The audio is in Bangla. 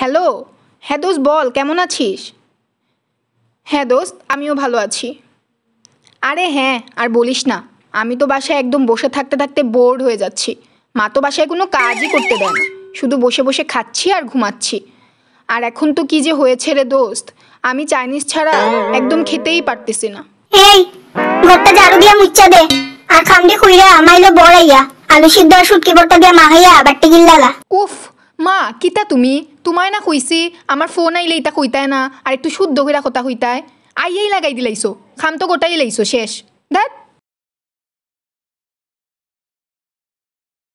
হ্যালো হ্যাঁ দোস্ত বল কেমন আছিস হ্যাঁ দোস্ত আমিও ভালো আছি আরে হ্যাঁ আর বলিস না আমি তো বাসায় একদম বসে থাকতে থাকতে বোর্ড হয়ে যাচ্ছি মা তো বাসায় কোনো কাজই করতে দেয় না শুধু বসে বসে খাচ্ছি আর ঘুমাচ্ছি আর এখন তো কি যে হয়েছে রে দোস্ত আমি চাইনিজ ছাড়া একদম খেতেই পারতেছি না এই ভর্তা জারু দিয়া মুচ্চা দে আর খামডি খুইরা আমাইলো বড়াইয়া আলু সিদ্ধ আর শুটকি ভর্তা দিয়া মাহাইয়া বাট্টি গিল্লালা উফ মা কিতা তুমি তোমায় না শুইছি আমার ফোন আইলে ইতা কইতায় না আর একটু শুদ্ধ করে কথা কইতায় আইয়াই লাগাই দিলাইছো খাম তো গোটাই লাইছো শেষ